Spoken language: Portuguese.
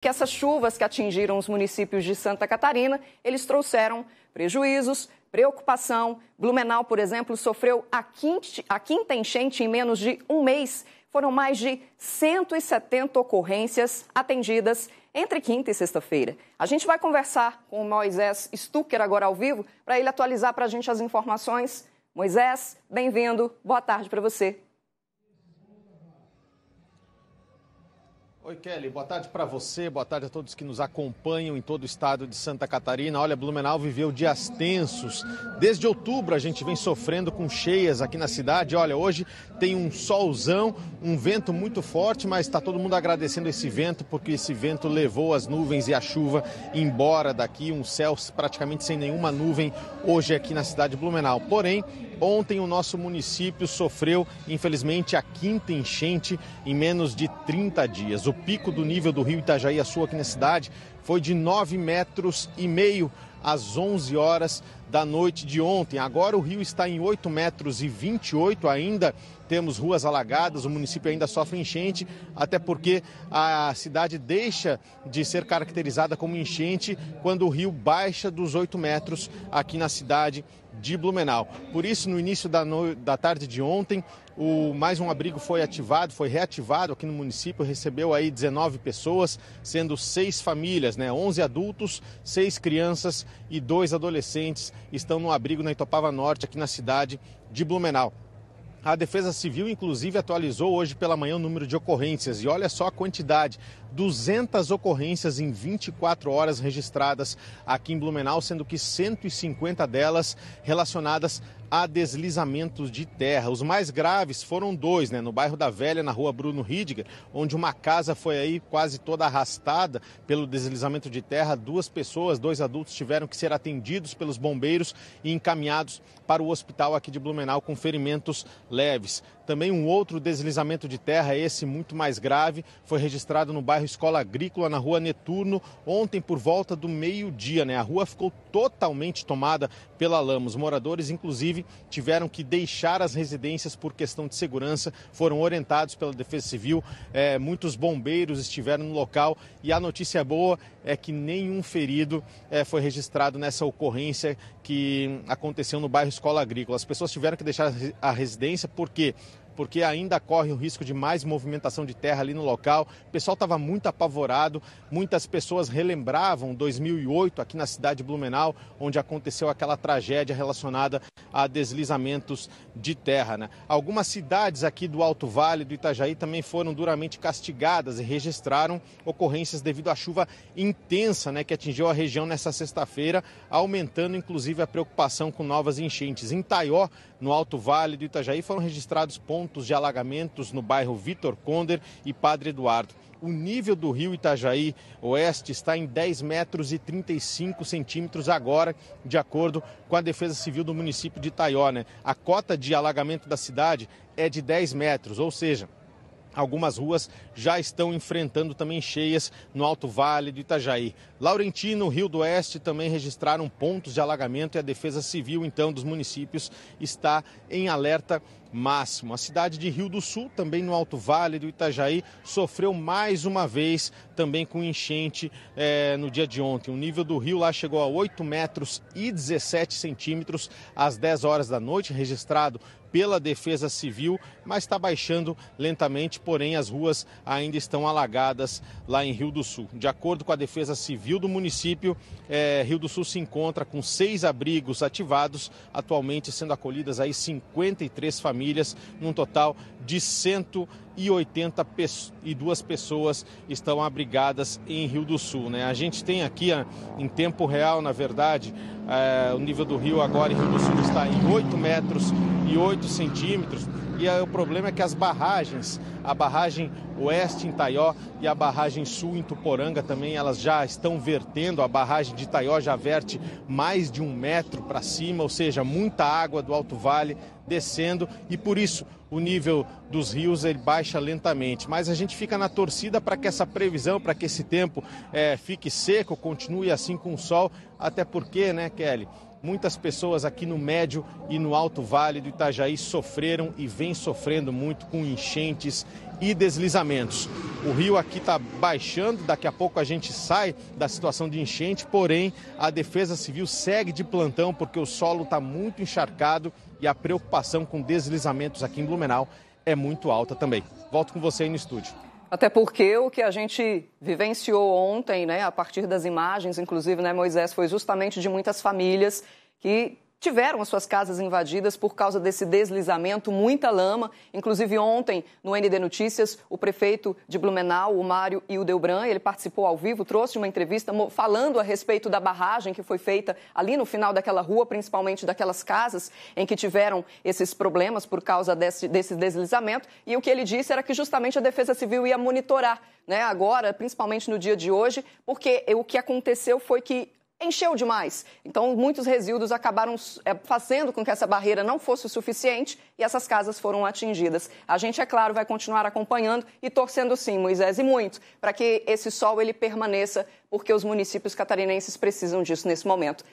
que essas chuvas que atingiram os municípios de Santa Catarina, eles trouxeram prejuízos, preocupação. Blumenau, por exemplo, sofreu a quinta, a quinta enchente em menos de um mês. Foram mais de 170 ocorrências atendidas entre quinta e sexta-feira. A gente vai conversar com o Moisés Stucker agora ao vivo para ele atualizar para a gente as informações. Moisés, bem-vindo. Boa tarde para você. Oi, Kelly, boa tarde para você, boa tarde a todos que nos acompanham em todo o estado de Santa Catarina. Olha, Blumenau viveu dias tensos. Desde outubro a gente vem sofrendo com cheias aqui na cidade. Olha, hoje tem um solzão, um vento muito forte, mas está todo mundo agradecendo esse vento porque esse vento levou as nuvens e a chuva embora daqui. Um céu praticamente sem nenhuma nuvem hoje aqui na cidade de Blumenau. Porém, Ontem o nosso município sofreu, infelizmente, a quinta enchente em menos de 30 dias. O pico do nível do rio Itajaí, a sua aqui na cidade, foi de 9 metros e meio às 11 horas da noite de ontem. Agora o rio está em 8 metros e 28 ainda. Temos ruas alagadas, o município ainda sofre enchente, até porque a cidade deixa de ser caracterizada como enchente quando o rio baixa dos 8 metros aqui na cidade de Blumenau. Por isso, no início da, no... da tarde de ontem, o mais um abrigo foi ativado, foi reativado aqui no município, recebeu aí 19 pessoas, sendo seis famílias, né? 11 adultos, seis crianças e dois adolescentes estão no abrigo na Itopava Norte, aqui na cidade de Blumenau. A Defesa Civil, inclusive, atualizou hoje pela manhã o número de ocorrências. E olha só a quantidade: 200 ocorrências em 24 horas registradas aqui em Blumenau, sendo que 150 delas relacionadas a deslizamentos de terra. Os mais graves foram dois, né? No bairro da Velha, na rua Bruno Ridger, onde uma casa foi aí quase toda arrastada pelo deslizamento de terra. Duas pessoas, dois adultos, tiveram que ser atendidos pelos bombeiros e encaminhados para o hospital aqui de Blumenau com ferimentos leves. Também um outro deslizamento de terra, esse muito mais grave, foi registrado no bairro Escola Agrícola, na rua Neturno, ontem por volta do meio-dia. Né? A rua ficou totalmente tomada pela lama. Os moradores, inclusive, tiveram que deixar as residências por questão de segurança, foram orientados pela Defesa Civil, é, muitos bombeiros estiveram no local e a notícia boa é que nenhum ferido é, foi registrado nessa ocorrência que aconteceu no bairro Escola Agrícola. As pessoas tiveram que deixar a residência porque porque ainda corre o risco de mais movimentação de terra ali no local. O pessoal estava muito apavorado, muitas pessoas relembravam 2008 aqui na cidade de Blumenau, onde aconteceu aquela tragédia relacionada a deslizamentos de terra. Né? Algumas cidades aqui do Alto Vale do Itajaí também foram duramente castigadas e registraram ocorrências devido à chuva intensa né, que atingiu a região nessa sexta-feira, aumentando inclusive a preocupação com novas enchentes. Em Taió, no Alto Vale do Itajaí foram registrados pontos de alagamentos no bairro Vitor Conder e Padre Eduardo. O nível do rio Itajaí Oeste está em 10 metros e 35 centímetros agora, de acordo com a Defesa Civil do município de Itaió. Né? A cota de alagamento da cidade é de 10 metros, ou seja, Algumas ruas já estão enfrentando também cheias no Alto Vale do Itajaí. Laurentino, Rio do Oeste também registraram pontos de alagamento e a Defesa Civil, então, dos municípios está em alerta máximo. A cidade de Rio do Sul, também no Alto Vale do Itajaí, sofreu mais uma vez também com enchente eh, no dia de ontem. O nível do rio lá chegou a 8 metros e 17 centímetros às 10 horas da noite, registrado pela Defesa Civil, mas está baixando lentamente, porém as ruas ainda estão alagadas lá em Rio do Sul. De acordo com a Defesa Civil do município, é, Rio do Sul se encontra com seis abrigos ativados, atualmente sendo acolhidas aí 53 famílias, num total de 100 e duas pessoas estão abrigadas em Rio do Sul. Né? A gente tem aqui ah, em tempo real, na verdade, é, o nível do rio agora em Rio do Sul está em 8 metros e 8 centímetros. E aí, o problema é que as barragens, a barragem oeste em Taió e a barragem sul em Tuporanga também, elas já estão vertendo. A barragem de Taió já verte mais de um metro para cima, ou seja, muita água do Alto Vale descendo e por isso o nível dos rios ele baixa lentamente. Mas a gente fica na torcida para que essa previsão, para que esse tempo é, fique seco, continue assim com o sol, até porque, né, Kelly? Muitas pessoas aqui no Médio e no Alto Vale do Itajaí sofreram e vêm sofrendo muito com enchentes e deslizamentos. O rio aqui está baixando, daqui a pouco a gente sai da situação de enchente, porém a Defesa Civil segue de plantão porque o solo está muito encharcado e a preocupação com deslizamentos aqui em Blumenau é muito alta também. Volto com você aí no estúdio. Até porque o que a gente vivenciou ontem, né, a partir das imagens, inclusive, né, Moisés, foi justamente de muitas famílias que tiveram as suas casas invadidas por causa desse deslizamento, muita lama. Inclusive ontem, no ND Notícias, o prefeito de Blumenau, o Mário Hildebrand, ele participou ao vivo, trouxe uma entrevista falando a respeito da barragem que foi feita ali no final daquela rua, principalmente daquelas casas em que tiveram esses problemas por causa desse, desse deslizamento. E o que ele disse era que justamente a Defesa Civil ia monitorar, né, agora, principalmente no dia de hoje, porque o que aconteceu foi que encheu demais. Então, muitos resíduos acabaram é, fazendo com que essa barreira não fosse o suficiente e essas casas foram atingidas. A gente, é claro, vai continuar acompanhando e torcendo sim, Moisés, e muito, para que esse sol ele permaneça, porque os municípios catarinenses precisam disso nesse momento.